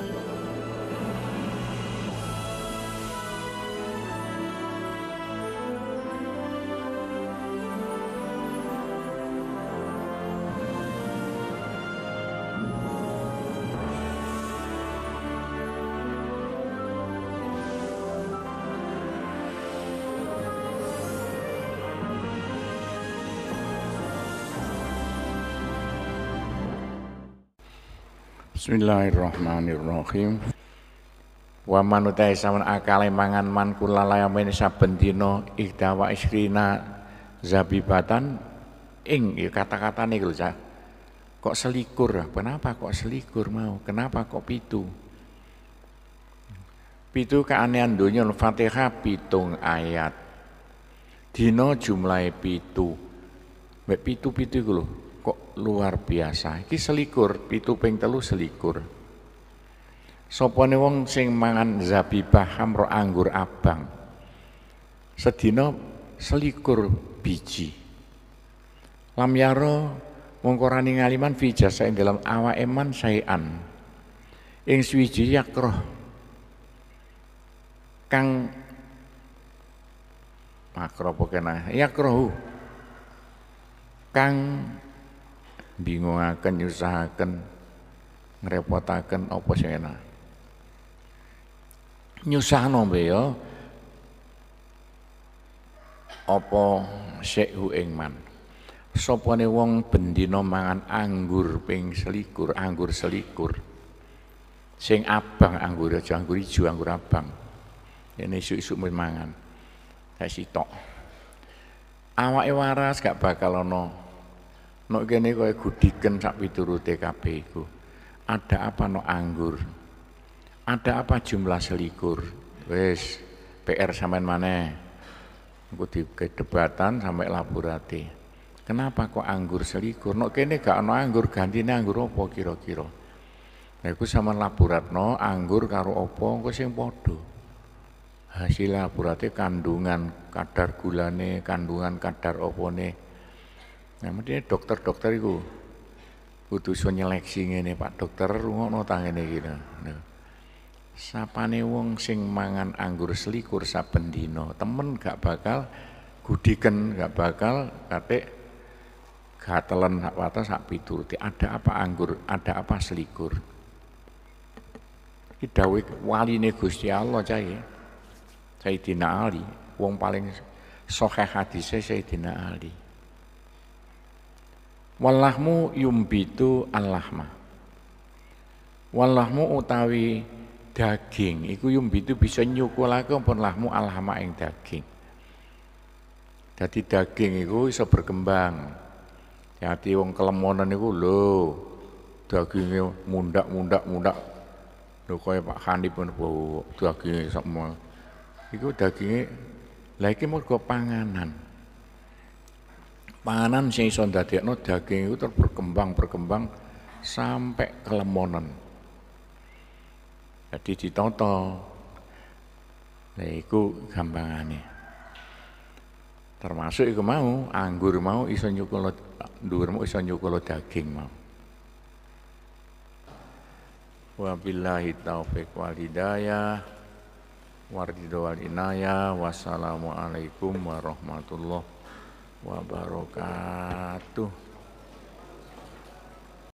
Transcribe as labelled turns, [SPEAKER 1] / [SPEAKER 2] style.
[SPEAKER 1] Thank you. Bismillahirrahmanirrahim. Wa man utai saman akale mangan man kula layamen saben dina ikdawa isrina zabibatan ing ya, kata-katane lho Cak. Kok selikur? Kenapa kok selikur mau? Kenapa kok pitu? Pitu keanehan donya Al-Fatihah pitung ayat. Dina jumlahe pitu. Mek pitu-pitu iku lho luar biasa. Iki selikur, pituping telu selikur. Sopone wong sing mangan zabibah hamro anggur abang. Sedina selikur biji. Lam yaro mongkorani ngaliman fijasa ing dalam awa eman sayan. Ing swiji yakroh. Kang makro pokena yakrohu. Kang bingungaken nyusahaken ngrepotaken apa sing enak nyusahno mbe ya apa sehu ing man sapane wong bendina mangan anggur ping selikur anggur selikur sing abang anggur aja anggur ijo anggur abang ini isuk-isuk mangan saya sitok awake waras gak bakal ana Nok kene kaya gudiken sak piturute kabeh iku. Ada apa nok anggur? Ada apa jumlah selikur? wes PR sampean maneh. Engko di kedebatan sampai laburate. Kenapa kok anggur selikur? Nok kene gak ana anggur gantine anggur apa kira-kira? Nah iku sampean laburatno anggur karo apa engko sing padha. Hasil laburate kandungan kadar gulane, kandungan kadar opone. Nah, mendine dokter-dokter itu, butuh iso nyeleksi ini Pak dokter no ta ini kita. Nah. nih wong sing mangan anggur selikur saben dina, temen gak bakal gudiken, gak bakal kate gatelen sak wates sak pituruti. Ada apa anggur, ada apa selikur. Iki wali nih Gusti Allah cai. Sayyidina Ali, wong paling sokeh hadise Sayyidina Ali. Walahmu yumbitu allahma. Walahmu utawi daging iku yumbitu bisa nyukulake pun lahmu allahma ing daging. Jadi daging itu bisa berkembang. Hati wong kelemonan iku lho dagingnya mundak mundak mundak Lo kaya Pak Khandi pun dagingnya semua. Iku dagingnya lagi mergo panganan panganan sing iso ndadekno daging itu berkembang-berkembang sampai kelemonan. Jadi ditoto. Nah, iku gampangane. Termasuk iku mau anggur mau iso nyukul dhuwur mau iso nyukul daging mau. Wa billahi taufik wal hidayah waridho inayah wassalamualaikum warahmatullahi wabarakatuh